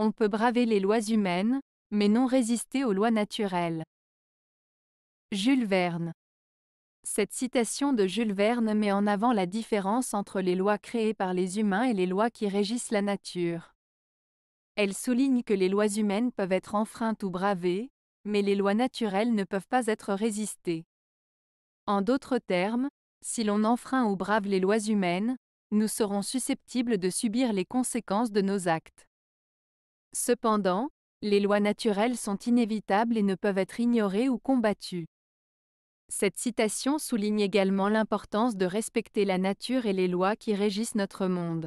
On peut braver les lois humaines, mais non résister aux lois naturelles. Jules Verne. Cette citation de Jules Verne met en avant la différence entre les lois créées par les humains et les lois qui régissent la nature. Elle souligne que les lois humaines peuvent être enfreintes ou bravées, mais les lois naturelles ne peuvent pas être résistées. En d'autres termes, si l'on enfreint ou brave les lois humaines, nous serons susceptibles de subir les conséquences de nos actes. Cependant, les lois naturelles sont inévitables et ne peuvent être ignorées ou combattues. Cette citation souligne également l'importance de respecter la nature et les lois qui régissent notre monde.